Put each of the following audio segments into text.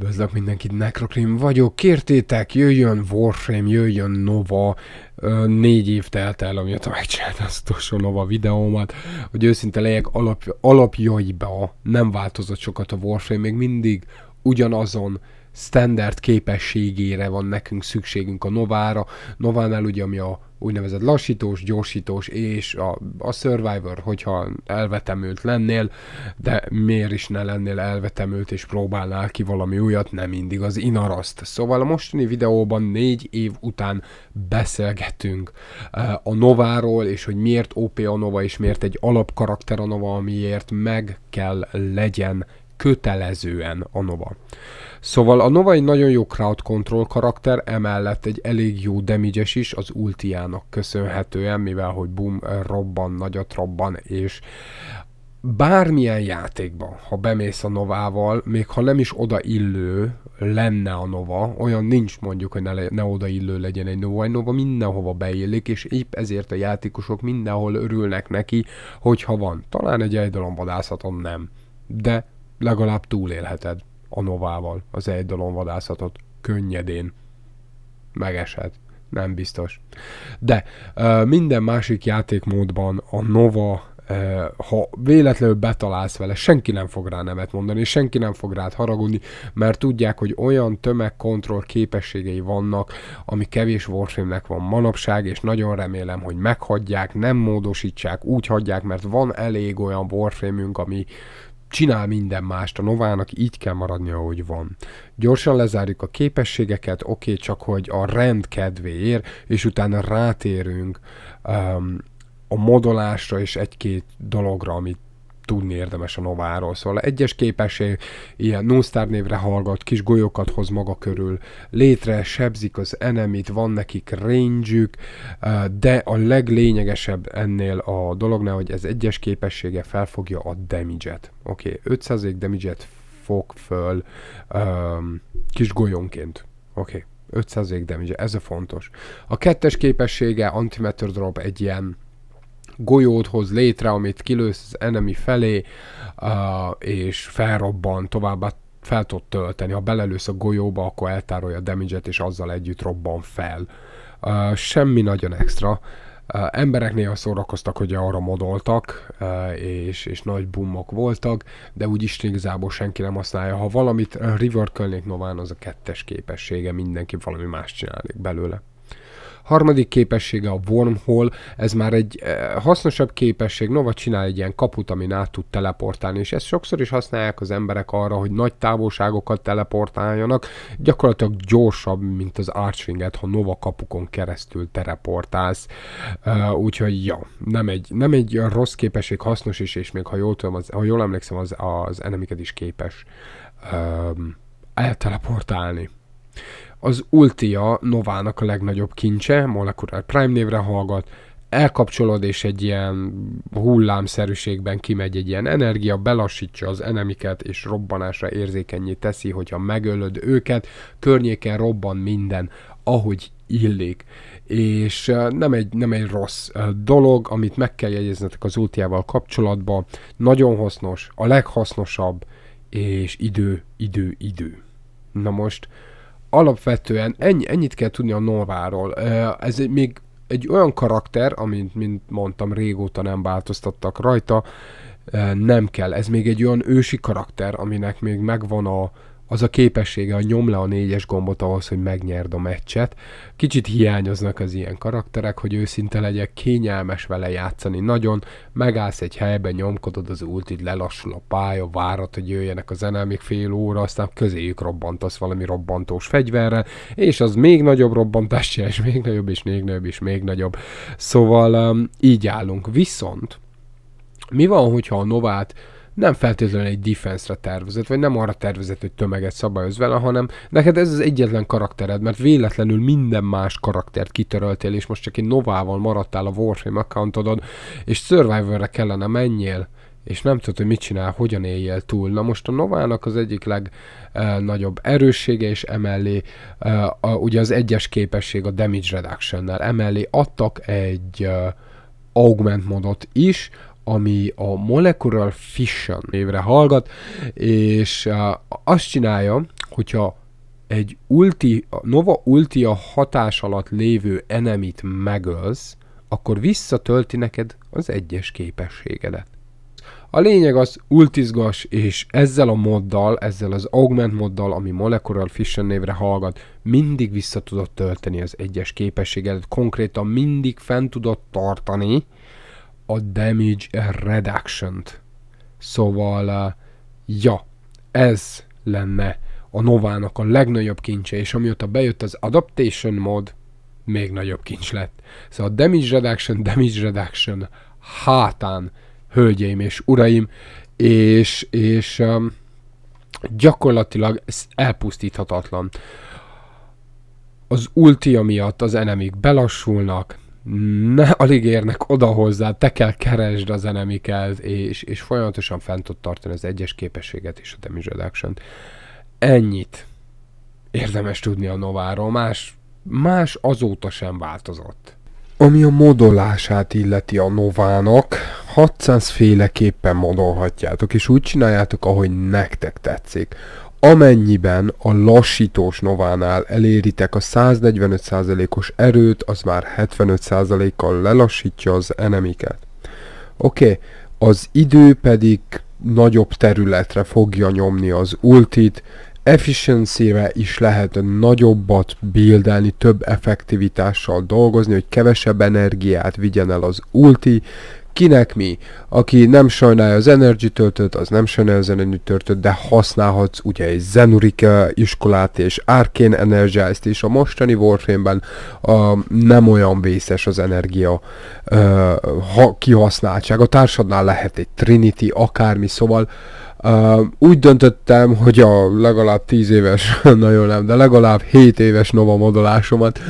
Üdvözlök mindenkit, Necrocream vagyok. Kértétek, jöjjön Warframe, jöjjön Nova. Négy év telt el, amióta megcsináltam az utolsó Nova videómat. Hogy őszinte legyek, alap, alapjaiba nem változott sokat a Warframe, még mindig ugyanazon standard képességére van nekünk szükségünk a Novára. Novánál ugye, ami a úgynevezett lassítós, gyorsítós és a, a Survivor, hogyha elvetemült lennél, de miért is ne lennél elvetemült és próbálnál ki valami újat, nem mindig az inaraszt. Szóval a mostani videóban négy év után beszélgetünk eh, a Nováról, és hogy miért OP a Nova, és miért egy alapkarakter a Nova, amiért meg kell legyen kötelezően a Nova. Szóval a Nova egy nagyon jó crowd control karakter, emellett egy elég jó damage is az ultiának köszönhetően, mivel hogy boom, eh, robban, nagyot robban, és bármilyen játékban, ha bemész a Novával, még ha nem is odaillő lenne a Nova, olyan nincs mondjuk, hogy ne, le, ne odaillő legyen egy Nova, egy Nova mindenhova beillik, és épp ezért a játékosok mindenhol örülnek neki, hogyha van. Talán egy vadászaton nem, de legalább túlélheted a Novával, az egy vadászatot könnyedén. Megesett. Nem biztos. De minden másik játékmódban a Nova ha véletlenül betalálsz vele, senki nem fog rá nemet mondani, és senki nem fog rád haragudni, mert tudják, hogy olyan tömegkontroll képességei vannak, ami kevés Warframe-nek van manapság, és nagyon remélem, hogy meghagyják, nem módosítsák, úgy hagyják, mert van elég olyan warframe ami csinál minden mást, a Novának így kell maradnia, ahogy van. Gyorsan lezárjuk a képességeket, oké, okay, csak hogy a rend kedvéért, és utána rátérünk um, a modolásra és egy-két dologra, amit tudni érdemes a Nováról. Szóval egyes képesség, ilyen Nullstar névre hallgat, kis golyókat hoz maga körül, létre sebzik az enemit, van nekik range eh, de a leglényegesebb ennél a dolognál, hogy ez egyes képessége felfogja a damage-et. Oké, okay, 5% damage-et fog föl um, kis golyónként. Oké, okay, 5% damage, ez a fontos. A kettes képessége, Antimeter Drop egy ilyen golyót hoz létre, amit kilősz az enemi felé, uh, és felrobban, továbbá fel tud tölteni. Ha belelősz a golyóba, akkor eltárolja a damage és azzal együtt robban fel. Uh, semmi nagyon extra. Uh, emberek néha szórakoztak, hogy arra modoltak, uh, és, és nagy bummok voltak, de úgyis igazából senki nem használja. Ha valamit eh, reworkölnék, nován az a kettes képessége, mindenki valami más csinálnék belőle. Harmadik képessége a wormhole, ez már egy eh, hasznosabb képesség, Nova csinál egy ilyen kaput, amin át tud teleportálni, és ezt sokszor is használják az emberek arra, hogy nagy távolságokat teleportáljanak, gyakorlatilag gyorsabb, mint az Archwinget, ha Nova kapukon keresztül teleportálsz. Eh, úgyhogy ja, nem egy, nem egy rossz képesség, hasznos is, és még ha jól, tudom, az, ha jól emlékszem, az, az enemiket is képes um, elteleportálni az ultia Novának a legnagyobb kincse, Molecular Prime névre hallgat, elkapcsolod, és egy ilyen hullámszerűségben kimegy egy ilyen energia, belassítja az enemiket, és robbanásra érzékenyé teszi, hogyha megölöd őket, környéken robban minden, ahogy illik. És nem egy, nem egy rossz dolog, amit meg kell jegyeznetek az útjával kapcsolatban. Nagyon hasznos, a leghasznosabb, és idő, idő, idő. Na most, alapvetően ennyi, ennyit kell tudni a Nováról. Ez egy, még egy olyan karakter, amint, mint mondtam, régóta nem változtattak rajta, nem kell. Ez még egy olyan ősi karakter, aminek még megvan a az a képessége, a nyom le a négyes gombot ahhoz, hogy megnyerd a meccset. Kicsit hiányoznak az ilyen karakterek, hogy őszinte legyek, kényelmes vele játszani nagyon, megállsz egy helyben, nyomkodod az ultit, lelassul a pálya, várat, hogy jöjjenek az enemik fél óra, aztán közéjük robbantasz valami robbantós fegyverre, és az még nagyobb robbantás, és még nagyobb, és még nagyobb, és még nagyobb. Szóval um, így állunk. Viszont mi van, hogyha a novát nem feltétlenül egy defense-re tervezett, vagy nem arra tervezett, hogy tömeget szabályoz vele, hanem neked ez az egyetlen karaktered, mert véletlenül minden más karaktert kitöröltél, és most csak egy novával maradtál a Warframe accountodon, és Survivor-re kellene menjél és nem tudod, hogy mit csinál, hogyan éljél túl. Na most a Novának az egyik legnagyobb eh, erőssége, és emellé eh, a, ugye az egyes képesség a damage reduction-nel. Emellé adtak egy eh, augment modot is, ami a Molecular Fission névre hallgat, és azt csinálja, hogyha egy ulti, Nova Ultia hatás alatt lévő enemit megölsz, akkor visszatölti neked az egyes képességedet. A lényeg az ultizgas, és ezzel a moddal, ezzel az augment moddal, ami Molecular Fission névre hallgat, mindig vissza tudod tölteni az egyes képességedet, konkrétan mindig fent tudod tartani, a damage reduction-t. Szóval, eh, ja, ez lenne a Novának a legnagyobb kincse, és amióta bejött az Adaptation mod, még nagyobb kincs lett. Szóval a Damage Reduction, Damage Reduction hátán, hölgyeim és uraim, és, és um, gyakorlatilag ez elpusztíthatatlan. Az ultia miatt az enemik belassulnak, ne alig érnek oda hozzá, te kell keresd az enemiket, és, és folyamatosan fent tud tartani az egyes képességet és a damage reduction Ennyit érdemes tudni a Nováról, más, más azóta sem változott. Ami a modolását illeti a Novának, 600 féleképpen modolhatjátok, és úgy csináljátok, ahogy nektek tetszik. Amennyiben a lassítós novánál eléritek a 145%-os erőt, az már 75%-kal lelassítja az enemiket. Oké, okay. az idő pedig nagyobb területre fogja nyomni az ultit, efficiency-re is lehet nagyobbat bildelni, több effektivitással dolgozni, hogy kevesebb energiát vigyen el az ulti, kinek mi. Aki nem sajnálja az energy töltőt, az nem sajnálja az energy töltőt, de használhatsz ugye egy Zenurika eh, iskolát és Arcane Energized is. A mostani Warframe-ben uh, nem olyan vészes az energia uh, ha, kihasználtság. A társadnál lehet egy Trinity, akármi, szóval uh, Uh, úgy döntöttem, hogy a legalább 10 éves, nagyon nem, de legalább 7 éves Nova modolásomat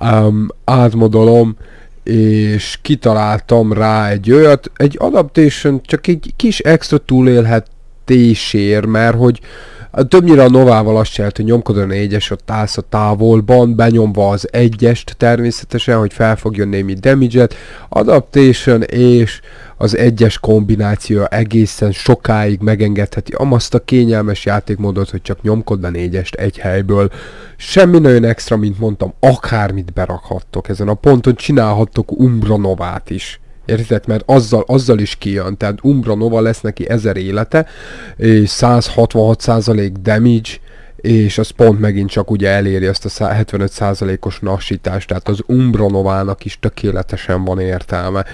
um, átmodolom, és kitaláltam rá egy olyat, egy adaptation, csak egy kis extra túlélhetésért, mert hogy uh, Hát többnyire a Novával azt jelenti, hogy nyomkod a négyes, ott állsz a távolban, benyomva az egyest természetesen, hogy fel fogjon némi damage Adaptation és az egyes kombináció egészen sokáig megengedheti azt a kényelmes játékmódot, hogy csak nyomkod a négyest egy helyből. Semmi nagyon extra, mint mondtam, akármit berakhattok ezen a ponton, csinálhattok Umbra Novát is. Érted? Mert azzal, azzal is kijön. Tehát Umbra Nova lesz neki ezer élete, és 166% damage, és az pont megint csak ugye eléri ezt a 75%-os nasítást, tehát az Umbronovának is tökéletesen van értelme.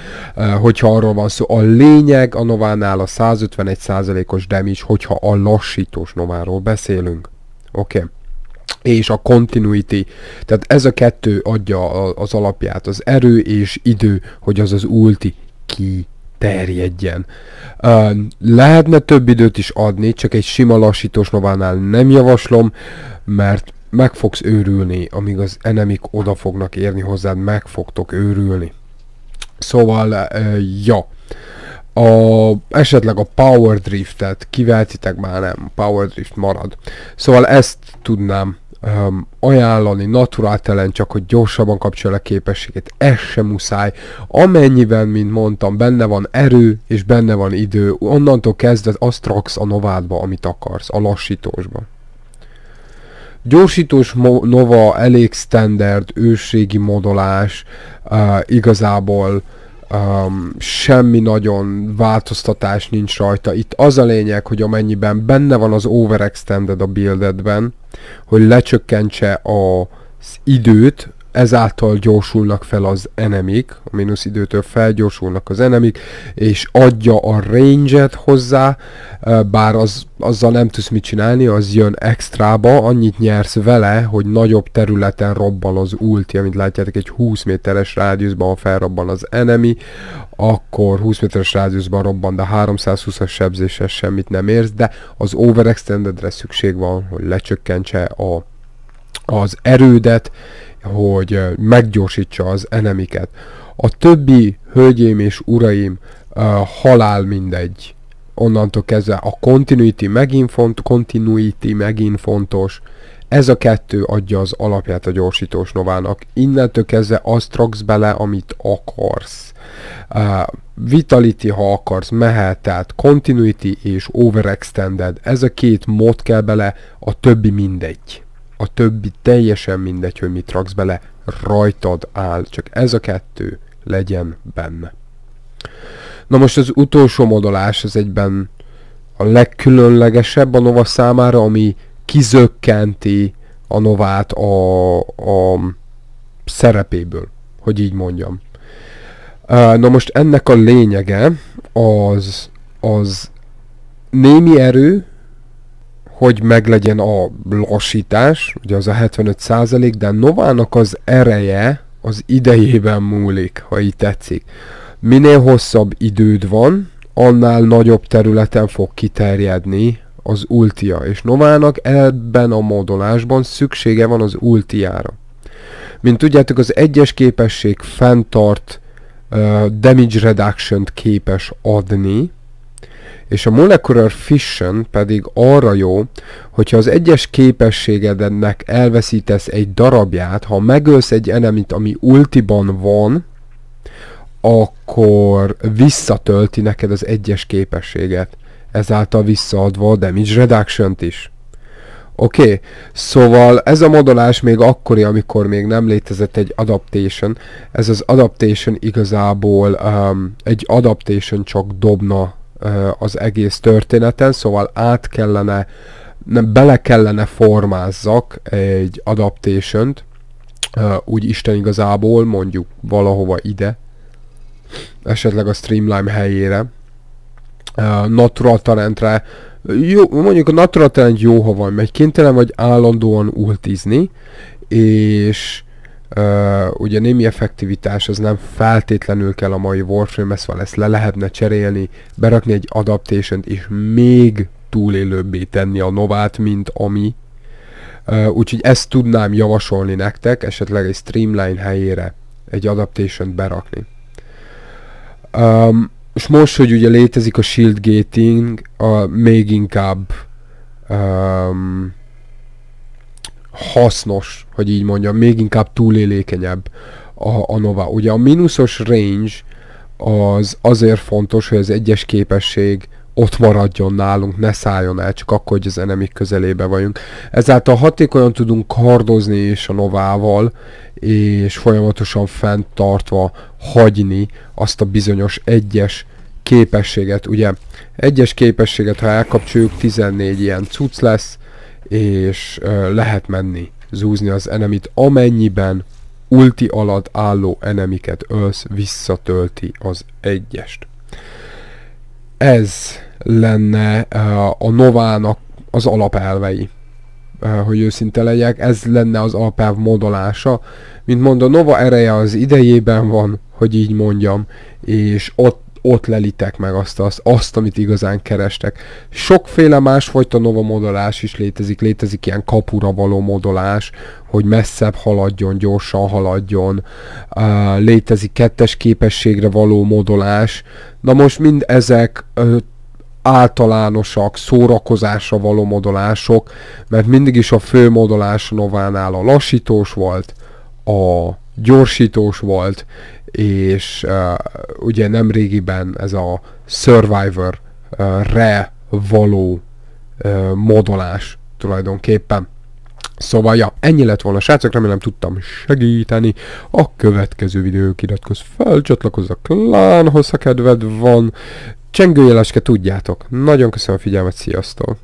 Hogyha arról van szó, a lényeg a Novánál a 151%-os damage, hogyha a lassítós Nováról beszélünk. Oké. Okay és a continuity. Tehát ez a kettő adja az alapját, az erő és idő, hogy az az ulti ki terjedjen. Uh, lehetne több időt is adni, csak egy sima lassítós novánál nem javaslom, mert meg fogsz őrülni, amíg az enemik oda fognak érni hozzád, meg fogtok őrülni. Szóval, uh, ja a, esetleg a Power Driftet kiváltitek már nem, Power Drift marad. Szóval ezt tudnám um, ajánlani naturáltelen, csak hogy gyorsabban kapcsolja a képességét, ez sem muszáj. Amennyiben, mint mondtam, benne van erő, és benne van idő, onnantól kezdve azt raksz a novádba, amit akarsz, a lassítósba. Gyorsítós Nova elég standard, őségi modolás, uh, igazából uh, um, semmi nagyon változtatás nincs rajta. Itt az a lényeg, hogy amennyiben benne van az overextended a buildedben, hogy lecsökkentse az időt, ezáltal gyorsulnak fel az enemik, a mínusz időtől felgyorsulnak az enemik, és adja a range-et hozzá, bár az, azzal nem tudsz mit csinálni, az jön extrába, annyit nyersz vele, hogy nagyobb területen robban az ulti, amit látjátok, egy 20 méteres rádiuszban, ha felrobban az enemi, akkor 20 méteres rádiuszban robban, de 320-as sebzéssel semmit nem érsz, de az overextendedre szükség van, hogy lecsökkentse a az erődet, hogy meggyorsítsa az enemiket. A többi hölgyém és uraim uh, halál mindegy. Onnantól kezdve a continuity megint font, continuity megint fontos. Ez a kettő adja az alapját a gyorsítós novának. Innentől kezdve azt raksz bele, amit akarsz. Uh, Vitality, ha akarsz, mehet, tehát Continuity és Overextended. Ez a két mod kell bele, a többi mindegy a többi teljesen mindegy, hogy mit raksz bele, rajtad áll, csak ez a kettő legyen benne. Na most az utolsó modolás, az egyben a legkülönlegesebb a Nova számára, ami kizökkenti a Novát a, a szerepéből, hogy így mondjam. Na most ennek a lényege az, az némi erő, hogy meglegyen a lassítás, ugye az a 75 százalék, de Novának az ereje az idejében múlik, ha így tetszik. Minél hosszabb időd van, annál nagyobb területen fog kiterjedni az ultia, és Novának ebben a modolásban szüksége van az ultiára. Mint tudjátok, az egyes képesség fenntart uh, damage reduction képes adni, és a molecular fission pedig arra jó, hogyha az egyes képességednek elveszítesz egy darabját, ha megölsz egy enemit, ami ultiban van, akkor visszatölti neked az egyes képességet, ezáltal visszaadva a damage reduction is. Oké, okay. szóval ez a modolás még akkori, amikor még nem létezett egy adaptation. Ez az adaptation igazából um, egy adaptation csak dobna az egész történeten, szóval át kellene, nem bele kellene formázzak egy adaptation úgy Isten igazából mondjuk valahova ide, esetleg a Streamline helyére, Natural Torrentre, jó, mondjuk a Natural Talent jó, ha van, megy kénytelen vagy állandóan ultizni, és Uh, ugye némi effektivitás az nem feltétlenül kell a mai Warframe, van ezt le lehetne cserélni, berakni egy adaptation és még túlélőbbé tenni a novát, mint ami. Uh, úgyhogy ezt tudnám javasolni nektek, esetleg egy streamline helyére egy adaptation berakni. Um, és most, hogy ugye létezik a shield gating, a, még inkább um, hasznos, hogy így mondjam, még inkább túlélékenyebb a, a Nova. Ugye a mínuszos range az azért fontos, hogy az egyes képesség ott maradjon nálunk, ne szálljon el, csak akkor, hogy az enemik közelébe vagyunk. Ezáltal hatékonyan tudunk kardozni és a novával, és folyamatosan fenntartva hagyni azt a bizonyos egyes képességet. Ugye egyes képességet, ha elkapcsoljuk, 14 ilyen cucc lesz, és ö, lehet menni, zúzni az enemit, amennyiben ulti alatt álló enemiket ölsz, visszatölti az egyest. Ez lenne ö, a Novának az alapelvei hogy őszinte legyek, ez lenne az alapelv modolása. Mint mondom, Nova ereje az idejében van, hogy így mondjam, és ott ott lelitek meg azt, azt, azt amit igazán kerestek. Sokféle másfajta nova modolás is létezik, létezik ilyen kapura való modolás, hogy messzebb haladjon, gyorsan haladjon, uh, létezik kettes képességre való modolás. Na most mind ezek uh, általánosak, szórakozásra való modolások, mert mindig is a fő modolás novánál a lassítós volt, a gyorsítós volt, és uh, ugye nem régiben ez a Survivor-re uh, való uh, modolás tulajdonképpen. Szóval, ja, ennyi lett volna, srácok, remélem tudtam segíteni. A következő videók iratkozz fel, csatlakozz a klánhoz, ha kedved van. Csengőjeleske tudjátok. Nagyon köszönöm a figyelmet, sziasztok!